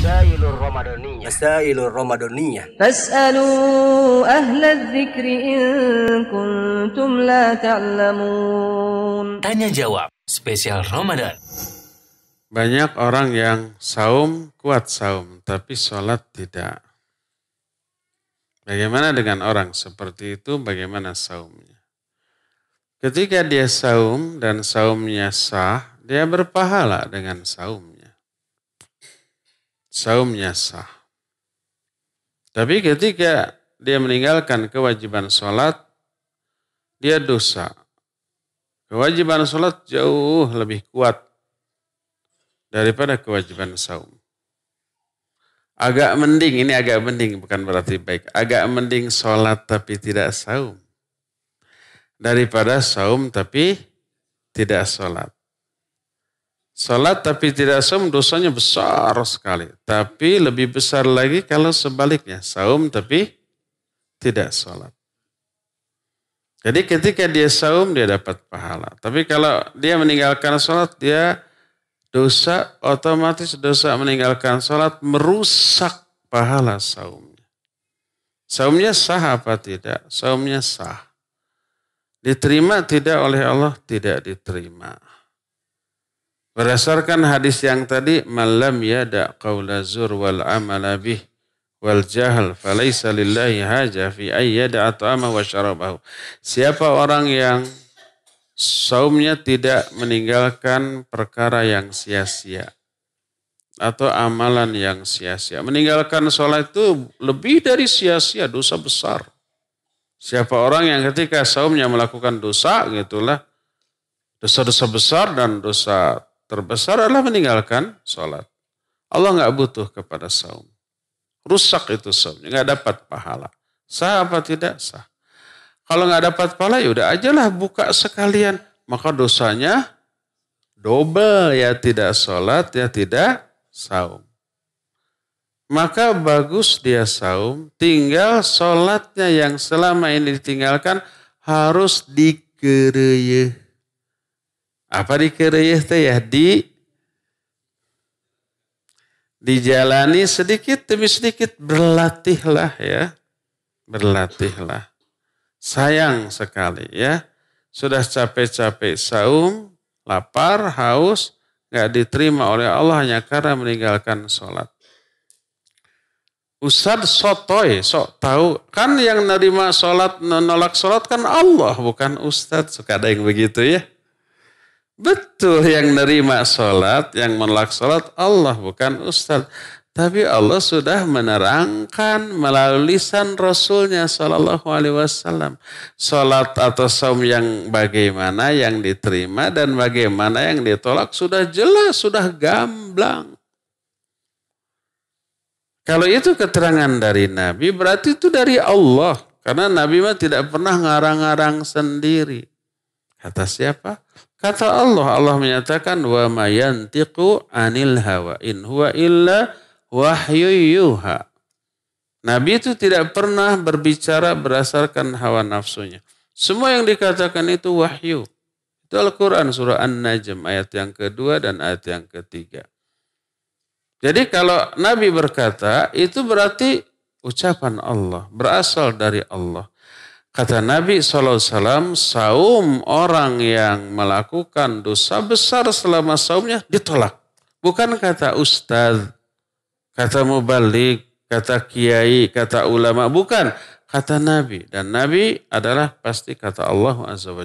Masailur Ramadaniyah. Masailur Ramadaniyah. Fas'alu ahla dzikri in kuntum la ta'lamun. Tanya jawab spesial Ramadan. Banyak orang yang saum kuat saum tapi sholat tidak. Bagaimana dengan orang seperti itu? Bagaimana saumnya? Ketika dia saum dan saumnya sah, dia berpahala dengan saumnya saumnya sah. Tapi ketika dia meninggalkan kewajiban sholat, dia dosa. Kewajiban sholat jauh lebih kuat daripada kewajiban saum. Agak mending, ini agak mending bukan berarti baik. Agak mending sholat tapi tidak saum. Daripada saum tapi tidak sholat. Salat tapi tidak saum dosanya besar sekali. Tapi lebih besar lagi kalau sebaliknya. Saum tapi tidak salat. Jadi ketika dia saum dia dapat pahala. Tapi kalau dia meninggalkan salat dia dosa otomatis dosa meninggalkan salat merusak pahala saumnya. Saumnya sah apa tidak? Saumnya sah. Diterima tidak oleh Allah? Tidak diterima. Berdasarkan hadis yang tadi, malam yada qawla zur wal amala wal jahal falaysa lillahi haja fi ayyada at'ama wa syarabahu. Siapa orang yang saumnya tidak meninggalkan perkara yang sia-sia atau amalan yang sia-sia. Meninggalkan sholat itu lebih dari sia-sia, dosa besar. Siapa orang yang ketika saumnya melakukan dosa, gitulah, dosa-dosa besar dan dosa terbesar adalah meninggalkan sholat. Allah nggak butuh kepada saum. Rusak itu saumnya, nggak dapat pahala. Sah apa tidak? Sah. Kalau nggak dapat pahala ya udah ajalah buka sekalian. Maka dosanya double ya tidak sholat ya tidak saum. Maka bagus dia saum, tinggal sholatnya yang selama ini ditinggalkan harus dikereyeh apa kereyeh teh ya di dijalani sedikit demi sedikit berlatihlah ya. Berlatihlah. Sayang sekali ya. Sudah capek-capek saum, lapar, haus, nggak diterima oleh Allah hanya karena meninggalkan sholat. Ustadz sotoy, sok tahu. Kan yang nerima sholat, nolak sholat kan Allah, bukan Ustadz. Suka ada yang begitu ya. Betul yang nerima sholat, yang menolak sholat Allah bukan ustaz. Tapi Allah sudah menerangkan melalui lisan Rasulnya Shallallahu Alaihi Wasallam. Salat atau saum yang bagaimana yang diterima dan bagaimana yang ditolak sudah jelas, sudah gamblang. Kalau itu keterangan dari Nabi berarti itu dari Allah. Karena Nabi mah tidak pernah ngarang-ngarang sendiri. Kata siapa? Kata Allah, Allah menyatakan wa mayantiqu anil hawa in huwa illa wahyu yuha. Nabi itu tidak pernah berbicara berdasarkan hawa nafsunya. Semua yang dikatakan itu wahyu. Itu Al-Quran surah An-Najm ayat yang kedua dan ayat yang ketiga. Jadi kalau Nabi berkata itu berarti ucapan Allah, berasal dari Allah. Kata Nabi SAW, saum orang yang melakukan dosa besar selama saumnya ditolak. Bukan kata ustadz, kata mubalik, kata kiai, kata ulama. Bukan, kata Nabi. Dan Nabi adalah pasti kata Allah Azza wa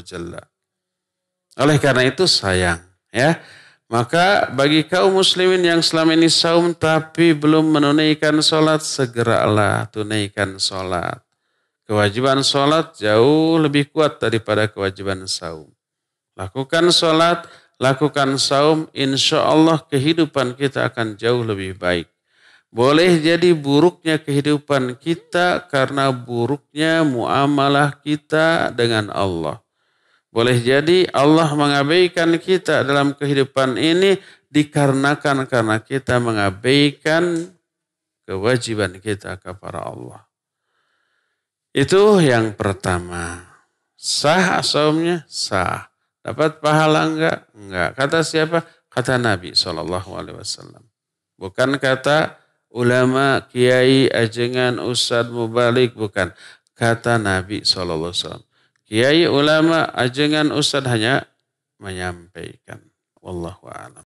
Oleh karena itu sayang. ya. Maka bagi kaum muslimin yang selama ini saum tapi belum menunaikan sholat, segeralah tunaikan sholat. Kewajiban sholat jauh lebih kuat daripada kewajiban saum. Lakukan sholat, lakukan saum, insya Allah kehidupan kita akan jauh lebih baik. Boleh jadi buruknya kehidupan kita karena buruknya muamalah kita dengan Allah. Boleh jadi Allah mengabaikan kita dalam kehidupan ini dikarenakan karena kita mengabaikan kewajiban kita kepada Allah. Itu yang pertama. Sah asaumnya? Sah. Dapat pahala enggak? Enggak. Kata siapa? Kata Nabi SAW. Bukan kata ulama, kiai, ajengan, ustad, mubalik. Bukan. Kata Nabi SAW. Kiai, ulama, ajengan, ustad hanya menyampaikan. Wallahu a'lam.